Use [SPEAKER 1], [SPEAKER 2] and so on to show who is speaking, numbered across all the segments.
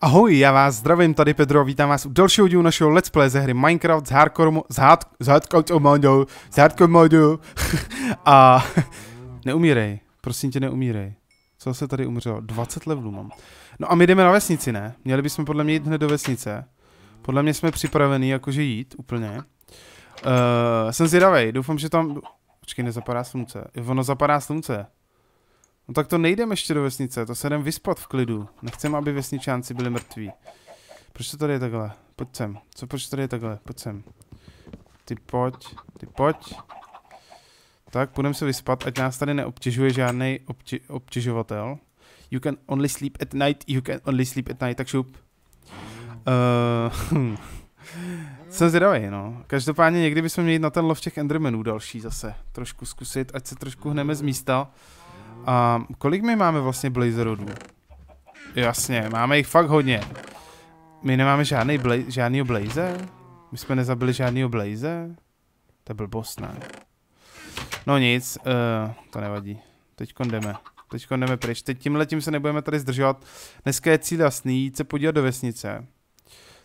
[SPEAKER 1] Ahoj, já vás zdravím, tady Pedro vítám vás u dalšího dílu našeho Let's Play ze hry Minecraft s hardcore s hard, s hardcore modu, s hardcore modu. a neumírej, prosím tě neumírej. Co se tady umřelo? 20 levelů mám. No a my jdeme na vesnici, ne? Měli bychom podle mě jít hned do vesnice. Podle mě jsme připravení, jakože jít úplně. Uh, jsem zvědavej, doufám, že tam... Počkej, nezapadá slunce. Ono zapadá slunce. No tak to nejdem ještě do vesnice, to se jdem vyspat v klidu. Nechcem, aby vesničánci byli mrtví. Proč to tady je takhle? Pojď sem. Co proč to tady je takhle? Pojď sem. Ty pojď, ty pojď. Tak, půjdeme se vyspat, ať nás tady neobtěžuje žádný obti obtěžovatel. You can only sleep at night, you can only sleep at night, tak šup. Uh, Jsem zvědavý, no. Každopádně někdy bychom měli na ten lov těch Endermanů další zase. Trošku zkusit, ať se trošku hneme z místa. A kolik my máme vlastně blaze rodů? Jasně, máme jich fakt hodně. My nemáme žádný bla žádnýho blaze? My jsme nezabili žádnýho blaze? To byl blbost, ne? No nic, uh, to nevadí. Teď jdeme. Teď jdeme pryč. Teď tímhle tím se nebudeme tady zdržovat. Dneska je cíl jasný, jít se podívat do vesnice.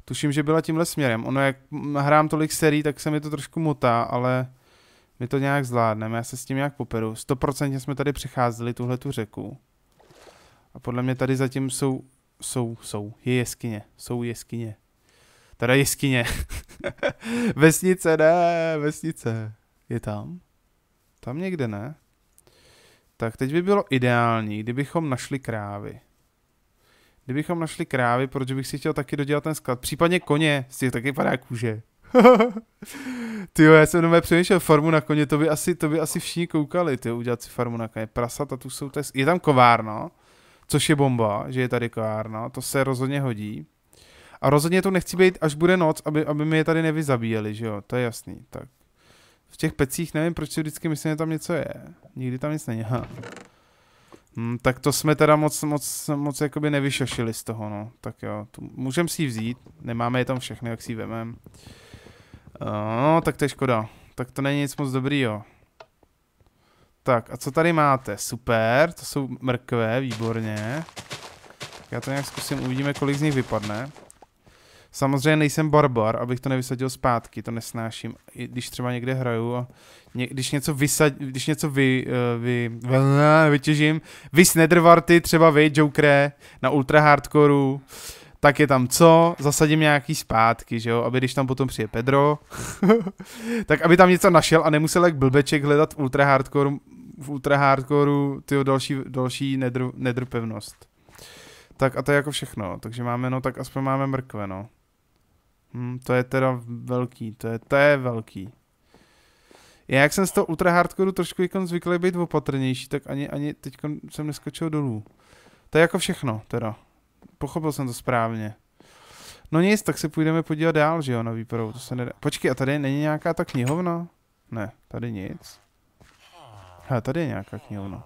[SPEAKER 1] Tuším, že byla tímhle směrem. Ono, jak hm, hrám tolik serií, tak se mi to trošku mutá, ale my to nějak zvládneme, já se s tím nějak poperu. 100% jsme tady přecházeli tuhle tu řeku. A podle mě tady zatím jsou, jsou, jsou, je jeskyně, jsou jeskyně. Teda jeskyně. vesnice, ne, vesnice. Je tam? Tam někde ne? Tak teď by bylo ideální, kdybychom našli krávy. Kdybychom našli krávy, protože bych si chtěl taky dodělat ten sklad. Případně koně, z těch taky padá kůže. Ty jo, já jsem nové přemýšlel farmu na koně, to by asi, to by asi všichni koukali, ty udělat si farmu na koně. Prasata tu jsou, tady, je tam kovárno, což je bomba, že je tady kovárna, to se rozhodně hodí. A rozhodně tu nechci být, až bude noc, aby, aby mi je tady nevyzabíjeli, že jo, to je jasný, tak. V těch pecích nevím, proč si vždycky myslím, že tam něco je. Nikdy tam nic není, Hmm, tak to jsme teda moc, moc, moc jakoby nevyšašili z toho, no. Tak jo, můžeme si ji vzít, nemáme je tam všechny, jak si ji vememe. Eh, no, tak to je škoda. Tak to není nic moc dobrýho. Tak, a co tady máte? Super, to jsou mrkve, výborně. Já to nějak zkusím, uvidíme, kolik z nich vypadne. Samozřejmě nejsem barbar, abych to nevysadil zpátky, to nesnáším. I když třeba někde hraju a ně, když něco, vysad, když něco vy, eh, vy, vy, vytěžím, vy třeba vy, Jokere, na ultra hardcoreu, tak je tam co, zasadím nějaký zpátky, že jo, aby když tam potom přijde Pedro, tak aby tam něco našel a nemusel jak blbeček hledat v ultra hardcore, v ultra hardcoreu tyho další, další nedr, nedrpevnost. Tak a to je jako všechno, takže máme, no tak aspoň máme mrkve, no. Hm, to je teda velký, to je, to je velký. Já jak jsem z toho ultra hardcoreu trošku jako zvyklý být opatrnější, tak ani, ani teď jsem neskočil dolů. To je jako všechno, teda pochopil jsem to správně. No nic, tak se půjdeme podívat dál, že jo, na výpravu, to se nedá. Počkej, a tady není nějaká ta knihovna? Ne, tady nic. Hele, tady je nějaká knihovna.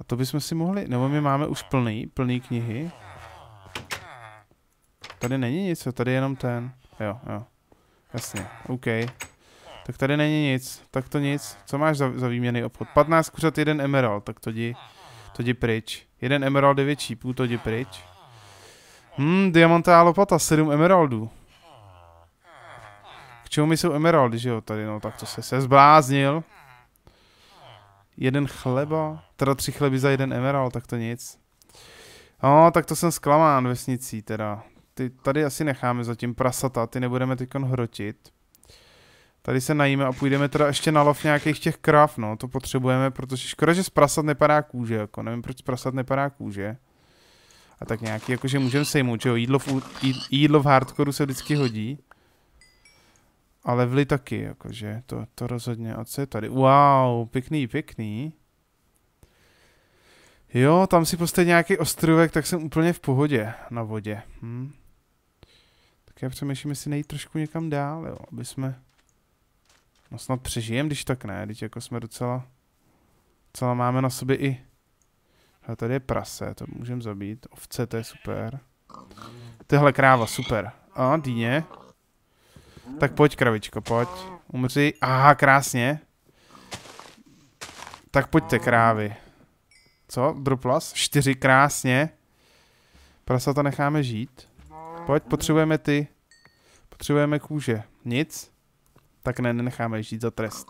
[SPEAKER 1] A to bychom si mohli, nebo my máme už plný, plný knihy. Tady není nic, jo, tady je jenom ten. Jo, jo. Jasně, OK. Tak tady není nic, tak to nic. Co máš za, za výměný obchod? 15 kuřat, jeden emerald, tak to jdi, to jdi pryč. Jeden emerald je větší, půl to jdi pryč. Hmm, diamantá lopata, sedm emeraldů. K čemu mi jsou emeraldy, že jo, tady, no tak to se, se zbláznil. Jeden chleba, teda tři chleby za jeden emerald, tak to nic. No, tak to jsem zklamán vesnicí teda. Ty, tady asi necháme zatím prasata, ty nebudeme teď hrotit. Tady se najíme a půjdeme teda ještě na lov nějakých těch krav, no, to potřebujeme, protože škoda, že z prasat nepadá kůže, jako nevím, proč z prasat nepadá kůže. A tak nějaký, jakože můžeme sejmout, že jo, jídlo v, jídlo v hardcoreu se vždycky hodí. A levely taky, jakože, to, to rozhodně, a co je tady, wow, pěkný, pěkný. Jo, tam si prostě nějaký ostrovek, tak jsem úplně v pohodě na vodě. Hm. Tak já přemýšlím, jestli nejít trošku někam dál, jo, aby jsme No snad přežijem, když tak ne, teď jako jsme docela, docela máme na sobě i... Hele, tady je prase, to můžeme zabít. Ovce, to je super. Tyhle kráva, super. A, dýně. Tak pojď, kravičko, pojď. Umři. Aha, krásně. Tak pojďte, krávy. Co? Druplas? Čtyři, krásně. Prasa to necháme žít. Pojď, potřebujeme ty. Potřebujeme kůže. Nic? tak ne, nenecháme žít za trest.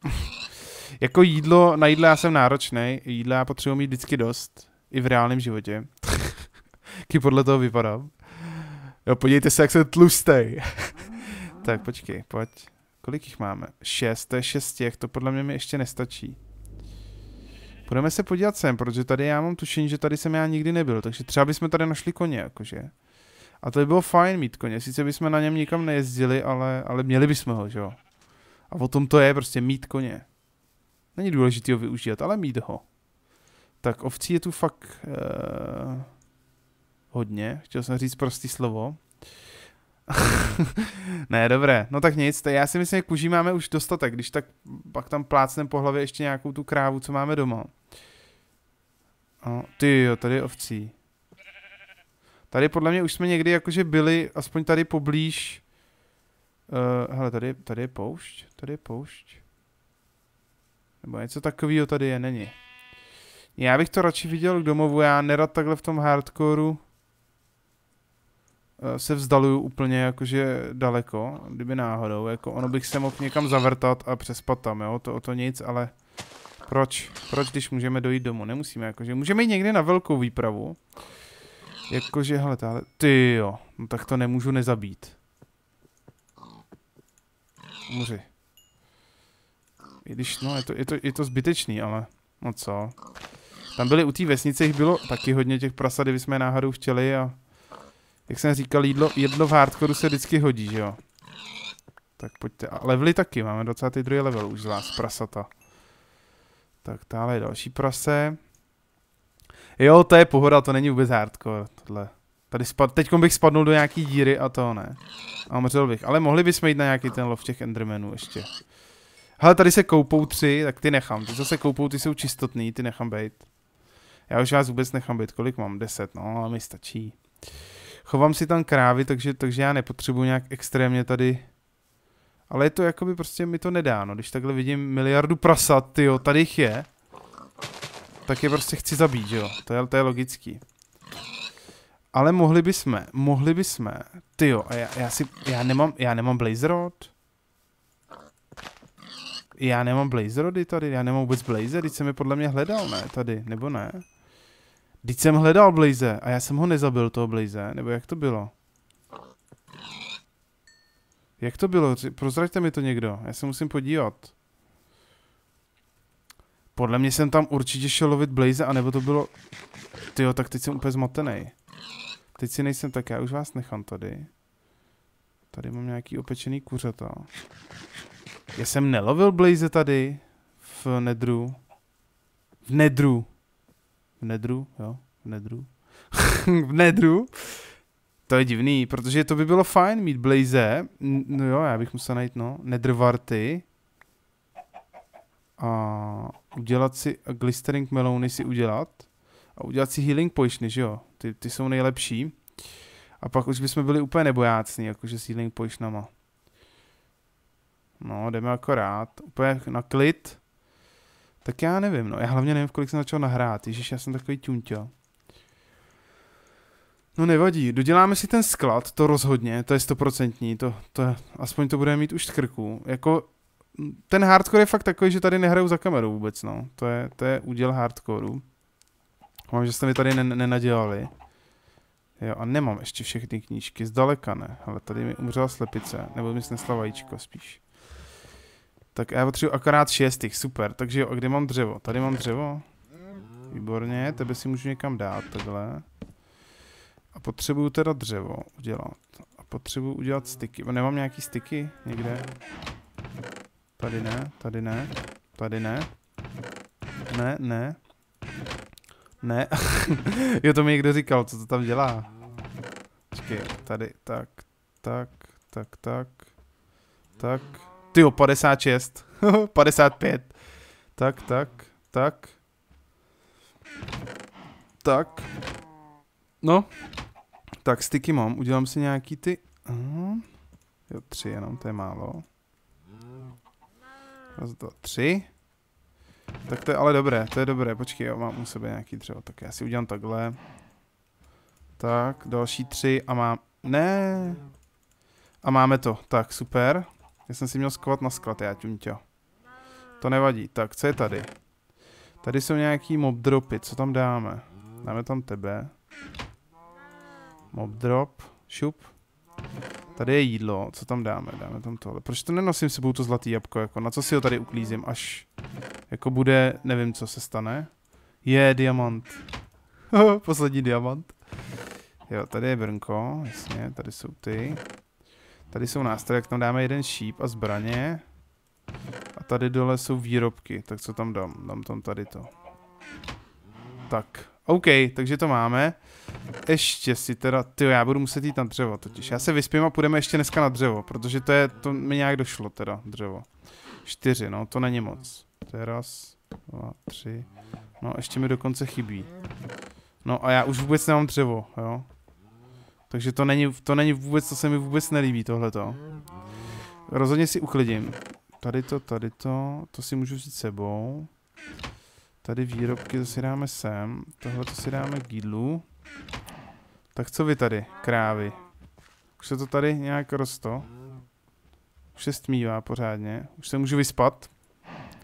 [SPEAKER 1] jako jídlo, na jídlo já jsem náročný, jídla já potřebuji mít vždycky dost, i v reálném životě. Taky podle toho vypadám. Jo, podívejte se, jak se tlustej. tak, počkej, pojď. Kolik jich máme? Šest, to je šest těch, to podle mě mi ještě nestačí. Budeme se podívat sem, protože tady já mám tušení, že tady jsem já nikdy nebyl, takže třeba bychom tady našli koně, jakože. A to by bylo fajn mít koně. Sice bychom na něm nikam nejezdili, ale, ale měli bychom ho, že jo. A o tom to je, prostě mít koně. Není důležité ho využívat, ale mít ho. Tak ovcí je tu fakt uh, hodně. Chtěl jsem říct prostý slovo. ne, dobré. No tak nic, já si myslím, že kuží máme už dostatek, když tak pak tam plácnem po hlavě ještě nějakou tu krávu, co máme doma. No, ty jo, tady je ovcí. Tady podle mě už jsme někdy jakože byli, aspoň tady poblíž. Uh, hele, tady, tady je poušť, tady je poušť. Nebo něco takového tady je, není. Já bych to radši viděl k domovu, já nerad takhle v tom hardcoreu uh, se vzdaluju úplně jakože daleko, kdyby náhodou, jako ono bych se mohl někam zavrtat a přespat tam, jo, to o to nic, ale proč, proč když můžeme dojít domů, nemusíme jakože, můžeme jít někde na velkou výpravu, Jakože, hele, tady, Ty jo, no tak to nemůžu nezabít. Umři. I když, no, je to, je to, je to zbytečný, ale... No co? Tam byly u té vesnice, jich bylo taky hodně těch prasa, kdyby jsme náhodou chtěli a... Jak jsem říkal, jídlo, jedlo v hardcoreu se vždycky hodí, že jo? Tak pojďte. A levely taky, máme 22. level už z vás, prasata. Tak táhle další prase. Jo, to je pohoda, to není vůbec hardcore, tohle. Tady spad, teďkom bych spadnul do nějaký díry a to ne. A umřel bych, ale mohli bychom jít na nějaký ten lov těch endermenů ještě. Hele, tady se koupou tři, tak ty nechám, ty zase koupou, ty jsou čistotný, ty nechám být. Já už vás vůbec nechám být, kolik mám? Deset, no, ale mi stačí. Chovám si tam krávy, takže, takže já nepotřebuji nějak extrémně tady ale je to jakoby prostě mi to nedá, no, když takhle vidím miliardu prasat, jo, tady jich je tak je prostě chci zabít, jo? To je, to je logický. Ale mohli bychom, mohli bychom. Ty jo, a já, já si, já nemám, já nemám blaze rod. Já nemám blaze rody tady, já nemám vůbec blaze, když jsem je podle mě hledal, ne, tady, nebo ne? Když jsem hledal blaze a já jsem ho nezabil, toho blaze, nebo jak to bylo? Jak to bylo? Prozraďte mi to někdo, já se musím podívat. Podle mě jsem tam určitě šel lovit Blaze, anebo to bylo... Tyjo, tak teď jsem úplně zmatený. Teď si nejsem tak, já už vás nechám tady. Tady mám nějaký opečený kuřata. Já jsem nelovil Blaze tady. V nedru. V nedru. V nedru, jo. V nedru. v nedru. To je divný, protože to by bylo fajn mít Blaze. No jo, já bych musel najít, no. Nedrvarty. A udělat si glistering melony si udělat a udělat si healing pojišny, že jo? Ty, ty jsou nejlepší. A pak už bychom byli úplně nebojácní, jakože s healing pojišnama. No, jdeme akorát, úplně na klid. Tak já nevím, no, já hlavně nevím, v kolik jsem začal nahrát, ježiš, já jsem takový tuntěl. No nevadí, doděláme si ten sklad, to rozhodně, to je stoprocentní, to, to, aspoň to budeme mít už z krku. Jako ten hardcore je fakt takový, že tady nehraju za kamerou vůbec, no. To je, to je úděl hardcoreu. Mám, že jste mi tady nen nenadělali. Jo, a nemám ještě všechny knížky, zdaleka ne. Ale tady mi umřela slepice, nebo mi snesla vajíčko spíš. Tak já potřebuji akorát šestých, super. Takže jo, a kde mám dřevo? Tady mám dřevo. Výborně, tebe si můžu někam dát, takhle. A potřebuju teda dřevo udělat. A potřebuju udělat styky. Nemám nějaký styky někde? Tady ne, tady ne, tady ne. Ne, ne. Ne. jo, to mi někdo říkal, co to tam dělá. Čekaj, tady, tak, tak, tak, tak, tak. Ty jo, 56. 55. Tak, tak, tak. Tak. No. Tak, styky mám. Udělám si nějaký ty... Aha. Mhm. Jo, tři jenom, to je málo. Raz, dva, tři. Tak to je ale dobré, to je dobré. Počkej, jo, mám u sebe nějaký dřevo. Tak já si udělám takhle. Tak, další tři a mám... Ne! A máme to. Tak, super. Já jsem si měl skovat na sklad, já tě. To nevadí. Tak, co je tady? Tady jsou nějaký mob dropy, co tam dáme? Dáme tam tebe. Mob drop, šup. Tady je jídlo, co tam dáme? Dáme tam tohle. Proč to nenosím sebou to zlatý jabko? Jako, na co si ho tady uklízím, až jako bude, nevím, co se stane. Je, diamant. Poslední diamant. Jo, tady je brnko, jasně, tady jsou ty. Tady jsou nástroje, jak tam dáme jeden šíp a zbraně. A tady dole jsou výrobky, tak co tam dám? Dám tam tady to. Tak, OK, takže to máme. Ještě si teda, ty já budu muset jít na dřevo totiž. Já se vyspím a půjdeme ještě dneska na dřevo, protože to je, to mi nějak došlo teda, dřevo. Čtyři, no, to není moc. Teraz, dva, tři, no, ještě mi dokonce chybí. No a já už vůbec nemám dřevo, jo. Takže to není, to není vůbec, to se mi vůbec nelíbí tohleto. Rozhodně si uklidím. Tady to, tady to, to si můžu vzít sebou. Tady výrobky, to si dáme sem. Tohle to si dáme k jídlu. Tak co vy tady, krávy? Už se to tady nějak rosto. Už se stmívá pořádně. Už se můžu vyspat.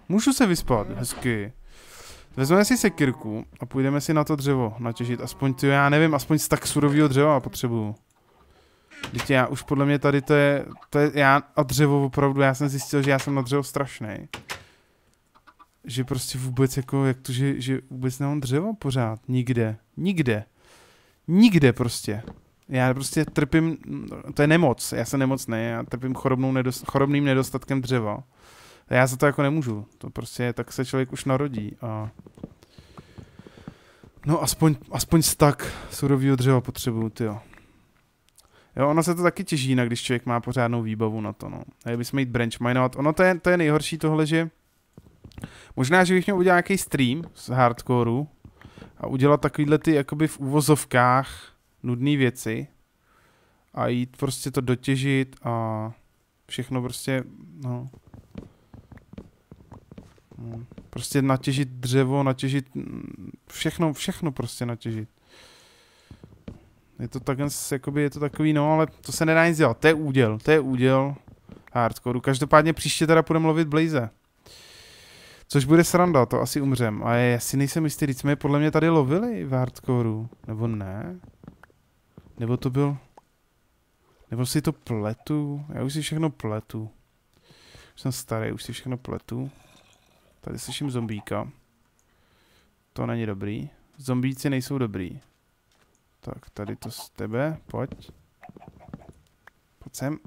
[SPEAKER 1] Můžu se vyspat, hezky. Vezmeme si sekirku a půjdeme si na to dřevo natěžit. Aspoň ty, já nevím, aspoň z tak surového dřeva potřebuju. Dítě, já už podle mě tady to je, to je, já a dřevo opravdu, já jsem zjistil, že já jsem na dřevo strašný že prostě vůbec jako, jak to, že, že vůbec nemám dřevo pořád, nikde, nikde, nikde prostě. Já prostě trpím, to je nemoc, já jsem nemocný, já trpím chorobnou nedost, chorobným nedostatkem dřeva. já za to jako nemůžu, to prostě tak se člověk už narodí a... No aspoň, aspoň stak surovýho dřeva potřebuju, ty jo. Jo, ono se to taky těží jinak, když člověk má pořádnou výbavu na to, no. A jsme jít branch minovat. Ono to je, to je nejhorší tohle, že Možná, že bych měl udělat nějaký stream z hardcoreu a udělat takovýhle ty jakoby v úvozovkách nudné věci a jít prostě to dotěžit a všechno prostě, no. no prostě natěžit dřevo, natěžit mm, všechno, všechno prostě natěžit. Je to tak, jakoby je to takový, no, ale to se nedá nic dělat. To je úděl, to je úděl hardcoreu. Každopádně příště teda půjdeme lovit blaze. Což bude sranda, to asi umřem. A já si nejsem jistý, když jsme je podle mě tady lovili v hardcoreu. Nebo ne? Nebo to byl... Nebo si to pletu? Já už si všechno pletu. Už jsem starý, už si všechno pletu. Tady slyším zombíka. To není dobrý. Zombíci nejsou dobrý. Tak, tady to z tebe, pojď. Pojď sem.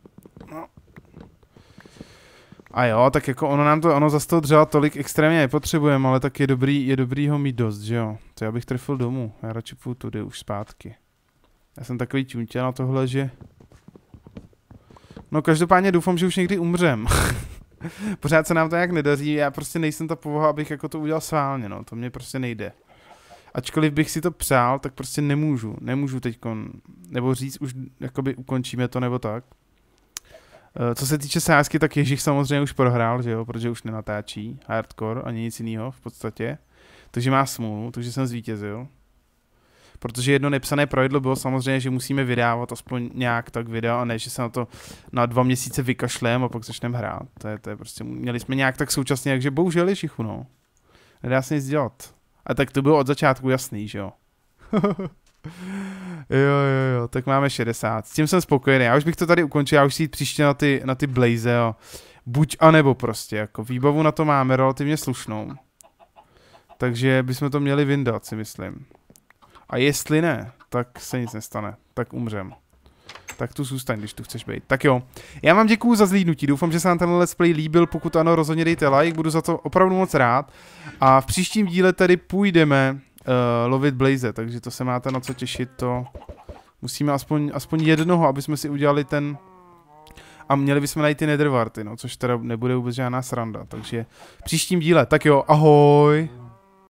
[SPEAKER 1] A jo, tak jako ono nám to, ono zase to dřeva tolik extrémně nepotřebujeme, ale tak je dobrý, je dobrý ho mít dost, že jo. To já bych trefil domů, já radši půjdu tudy už zpátky. Já jsem takový čuntě na tohle, že... No každopádně doufám, že už někdy umřem. Pořád se nám to nějak nedaří, já prostě nejsem ta povaha, abych jako to udělal sválně, no, to mě prostě nejde. Ačkoliv bych si to přál, tak prostě nemůžu, nemůžu teď nebo říct už, jakoby ukončíme to nebo tak. Eh, co se týče sázky, tak Ježíš samozřejmě už prohrál, že jo, protože už nenatáčí hardcore ani nic jiného v podstatě. Takže má smůlu, takže jsem zvítězil. Protože jedno nepsané pravidlo bylo samozřejmě, že musíme vydávat aspoň nějak tak video a ne, že se na to na dva měsíce vykašlem a pak začneme hrát. To je, to je prostě, měli jsme nějak tak současně, takže bohužel Ježíchu, no. Nedá se nic dělat. A tak to bylo od začátku jasný, že jo. Jo, jo, jo, tak máme 60. S tím jsem spokojený. Já už bych to tady ukončil, já už si jít příště na ty, na ty blaze, jo. Buď a nebo prostě, jako výbavu na to máme relativně slušnou. Takže bychom to měli vyndat, si myslím. A jestli ne, tak se nic nestane. Tak umřem. Tak tu zůstaň, když tu chceš být. Tak jo. Já vám děkuju za zlídnutí. Doufám, že se vám tenhle let's play líbil. Pokud ano, rozhodně dejte like. Budu za to opravdu moc rád. A v příštím díle tady půjdeme uh, lovit Blaze, takže to se máte na co těšit, to musíme aspoň, aspoň jednoho, aby jsme si udělali ten a měli bychom najít ty Nedrvarty. no, což teda nebude vůbec žádná sranda, takže příštím díle, tak jo, ahoj!